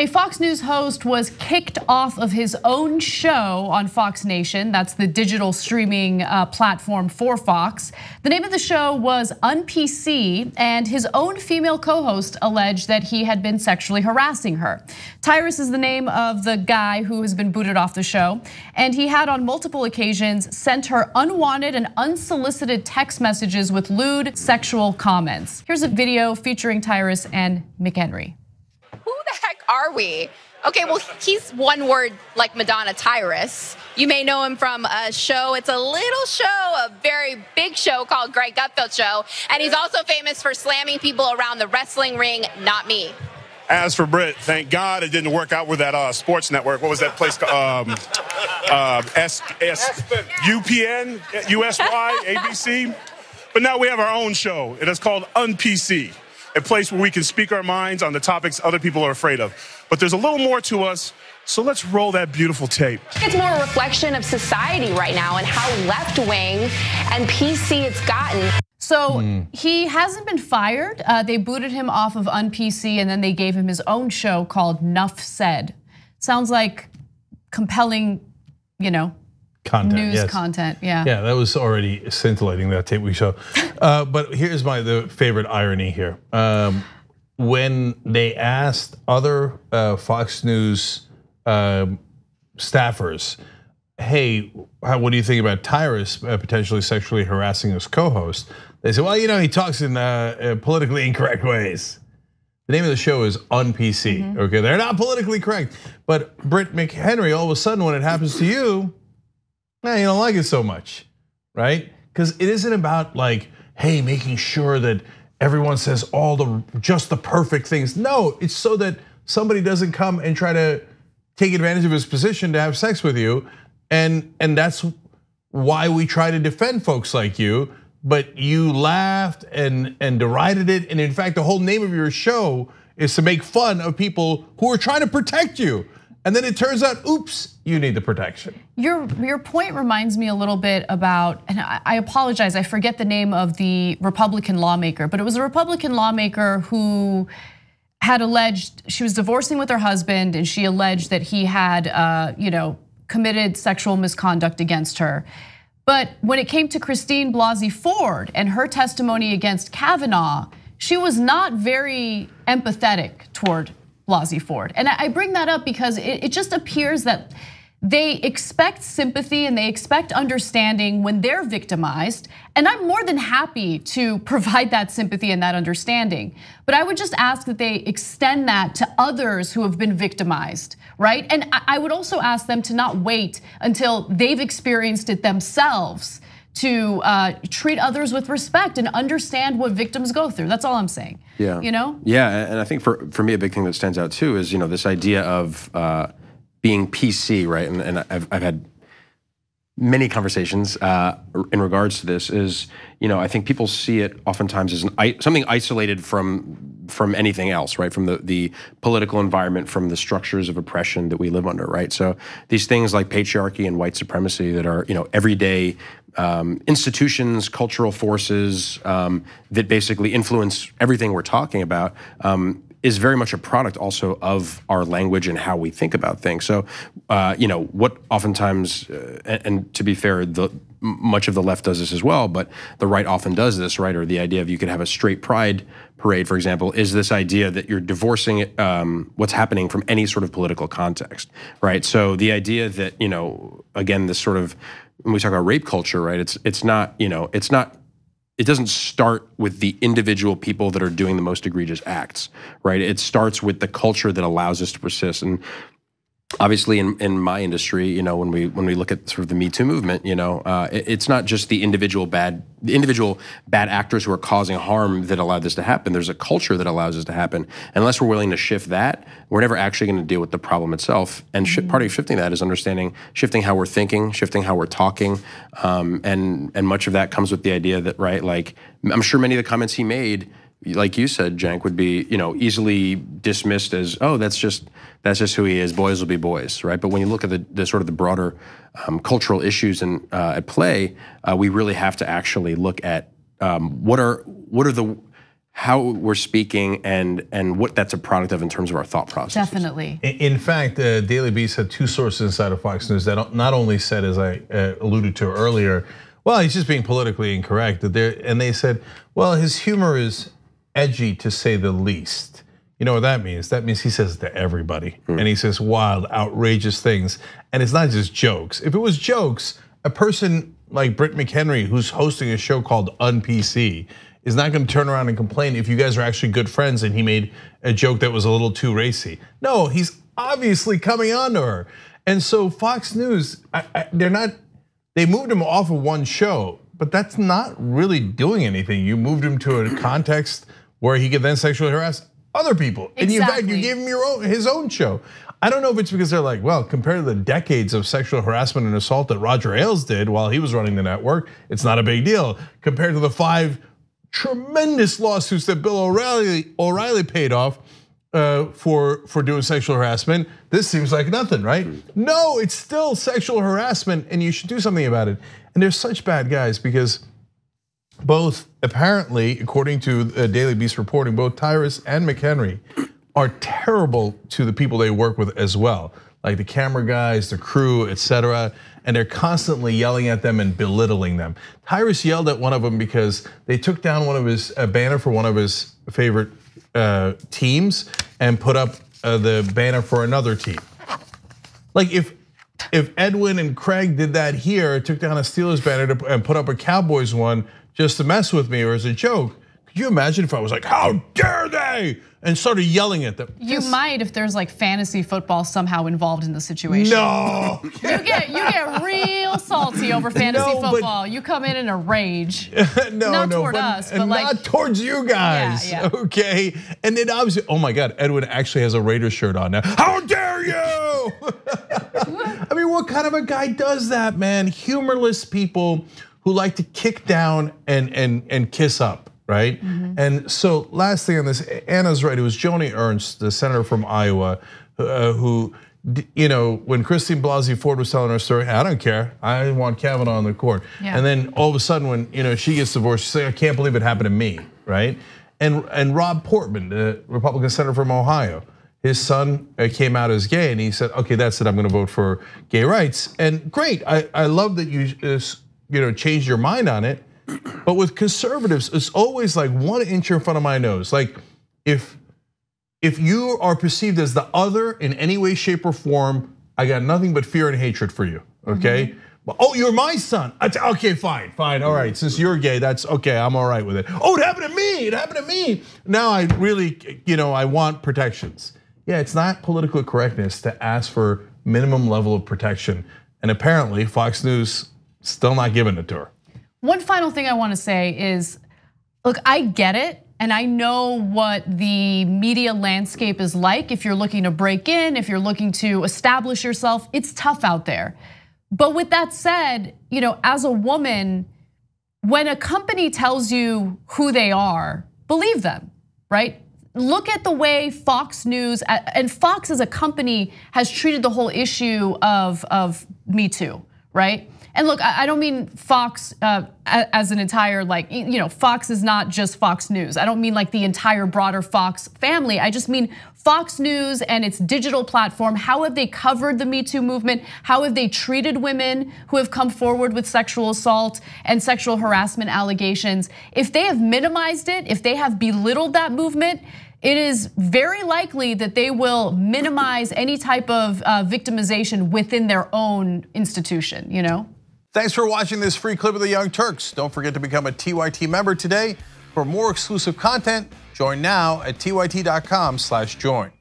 A Fox News host was kicked off of his own show on Fox Nation. That's the digital streaming uh, platform for Fox. The name of the show was UnPC, and his own female co host alleged that he had been sexually harassing her. Tyrus is the name of the guy who has been booted off the show, and he had on multiple occasions sent her unwanted and unsolicited text messages with lewd sexual comments. Here's a video featuring Tyrus and McHenry are we? Okay, well, he's one word like Madonna Tyrus. You may know him from a show. It's a little show, a very big show called Greg Gutfeld Show. And he's also famous for slamming people around the wrestling ring, not me. As for Britt, thank God it didn't work out with that uh, sports network. What was that place called? Um, uh, S- S- UPN, USY, ABC. But now we have our own show. It is called UnPC a place where we can speak our minds on the topics other people are afraid of. But there's a little more to us, so let's roll that beautiful tape. It's more a reflection of society right now and how left wing and PC it's gotten. So mm. he hasn't been fired. Uh, they booted him off of UnPC and then they gave him his own show called Nuff Said. Sounds like compelling, you know, content. News yes. content, yeah. Yeah, that was already scintillating that tape we showed. uh, but here's my the favorite irony here. Um, when they asked other uh, Fox News um, staffers, "Hey, how, what do you think about Tyrus uh, potentially sexually harassing his co-host?" They said, "Well, you know, he talks in uh, uh, politically incorrect ways." The name of the show is on PC. Mm -hmm. Okay, they're not politically correct, but Britt McHenry, all of a sudden, when it happens to you, now you don't like it so much, right? Because it isn't about like, hey, making sure that everyone says all the just the perfect things. No, it's so that somebody doesn't come and try to take advantage of his position to have sex with you. And and that's why we try to defend folks like you. But you laughed and and derided it. And in fact, the whole name of your show is to make fun of people who are trying to protect you. And then it turns out, oops, you need the protection. Your your point reminds me a little bit about, and I, I apologize, I forget the name of the Republican lawmaker, but it was a Republican lawmaker who had alleged she was divorcing with her husband, and she alleged that he had, uh, you know, committed sexual misconduct against her. But when it came to Christine Blasey Ford and her testimony against Kavanaugh, she was not very empathetic toward Blasey Ford. And I bring that up because it just appears that they expect sympathy and they expect understanding when they're victimized. And I'm more than happy to provide that sympathy and that understanding. But I would just ask that they extend that to others who have been victimized, right? And I would also ask them to not wait until they've experienced it themselves to uh, treat others with respect and understand what victims go through. That's all I'm saying. Yeah. You know. Yeah, and I think for for me a big thing that stands out too is you know this idea of uh, being PC, right? And, and I've I've had many conversations uh, in regards to this is you know I think people see it oftentimes as an, something isolated from from anything else, right? From the the political environment, from the structures of oppression that we live under, right? So these things like patriarchy and white supremacy that are you know everyday um, institutions, cultural forces um, that basically influence everything we're talking about um, is very much a product also of our language and how we think about things. So, uh, you know, what oftentimes, uh, and, and, to be fair, the, much of the left does this as well, but the right often does this, right? Or the idea of you could have a straight pride parade, for example, is this idea that you're divorcing um, what's happening from any sort of political context, right? So the idea that, you know, again, this sort of when we talk about rape culture, right? It's it's not you know it's not it doesn't start with the individual people that are doing the most egregious acts, right? It starts with the culture that allows us to persist. And obviously in, in my industry you know when we when we look at sort of the me too movement you know uh, it, it's not just the individual bad the individual bad actors who are causing harm that allowed this to happen there's a culture that allows this to happen unless we're willing to shift that we're never actually going to deal with the problem itself and mm part of mm-hmm. shifting that is understanding shifting how we're thinking shifting how we're talking um, and and much of that comes with the idea that right like i'm sure many of the comments he made like you said, Jank would be, you know, easily dismissed as, oh, that's just that's just who he is. Boys will be boys, right? But when you look at the, the sort of the broader um, cultural issues and uh, at play, uh, we really have to actually look at um, what are what are the how we're speaking and and what that's a product of in terms of our thought process. Definitely. In fact, uh, Daily Beast had two sources inside of Fox News that not only said, as I uh, alluded to earlier, well, he's just being politically incorrect. That and they said, well, his humor is edgy to say the least. You know what that means? That means he says to everybody, mm. and he says wild, outrageous things. And it's not just jokes. If it was jokes, a person like Britt McHenry, who's hosting a show called UnPC, is not going to turn around and complain if you guys are actually good friends and he made a joke that was a little too racy. No, he's obviously coming on to her. And so Fox News, they're not, they moved him off of one show, but that's not really doing anything. You moved him to a context where he could then sexually harass other people. Exactly. And in fact, you gave him your own his own show. I don't know if it's because they're like, well, compared to the decades of sexual harassment and assault that Roger Ailes did while he was running the network, it's not a big deal compared to the five tremendous lawsuits that Bill O'Reilly O'Reilly paid off uh, for for doing sexual harassment. This seems like nothing, right? No, it's still sexual harassment, and you should do something about it. And they're such bad guys because both apparently, according to Daily Beast reporting, both Tyrus and McHenry are terrible to the people they work with as well, like the camera guys, the crew, etc. And they're constantly yelling at them and belittling them. Tyrus yelled at one of them because they took down one of his a banner for one of his favorite uh, teams and put up uh, the banner for another team. Like if if Edwin and Craig did that here, took down a Steelers banner and put up a Cowboys one, just to mess with me or as a joke. Could you imagine if I was like, how dare they? And started yelling at them. You might if there's like fantasy football somehow involved in the situation. No. you get you get real salty over fantasy no, football. But, you come in in a rage. no, not no, toward but, us, but like, not towards you guys. Yeah, yeah. Okay. And then obviously, oh my God, Edwin actually has a Raiders shirt on now. How dare you? I mean, what kind of a guy does that, man? Humorless people who like to kick down and and and kiss up, right? Mm-hmm. And so, last thing on this, Anna's right. It was Joni Ernst, the senator from Iowa, who. Uh, you know, when Christine Blasey Ford was telling her story, I don't care. I want Kavanaugh on the court. Yeah. And then all of a sudden, when you know she gets divorced, she's like, I can't believe it happened to me, right? And and Rob Portman, the Republican senator from Ohio, his son uh, came out as gay and he said, okay, that's it, I'm gonna vote for gay rights. And great, I, I love that you uh, you know, changed your mind on it. But with conservatives, it's always like one inch in front of my nose. Like if if you are perceived as the other in any way, shape, or form, I got nothing but fear and hatred for you. Okay. Mm-hmm. oh, you're my son. Okay, fine, fine. All right. Since you're gay, that's okay. I'm all right with it. Oh, it happened to me. It happened to me. Now I really, you know, I want protections. Yeah, it's not political correctness to ask for minimum level of protection. And apparently, Fox News still not giving it to her. One final thing I want to say is look, I get it. And I know what the media landscape is like. If you're looking to break in, if you're looking to establish yourself, it's tough out there. But with that said, you know, as a woman, when a company tells you who they are, believe them, right? Look at the way Fox News and Fox as a company has treated the whole issue of, of Me Too, right? And look, I don't mean Fox uh, as an entire like you know Fox is not just Fox News. I don't mean like the entire broader Fox family. I just mean Fox News and its digital platform. How have they covered the Me Too movement? How have they treated women who have come forward with sexual assault and sexual harassment allegations? If they have minimized it, if they have belittled that movement it is very likely that they will minimize any type of uh, victimization within their own institution, you know? Thanks for watching this free clip of the Young Turks. Don't forget to become a TYT member today. For more exclusive content, join now at tyt.com slash join.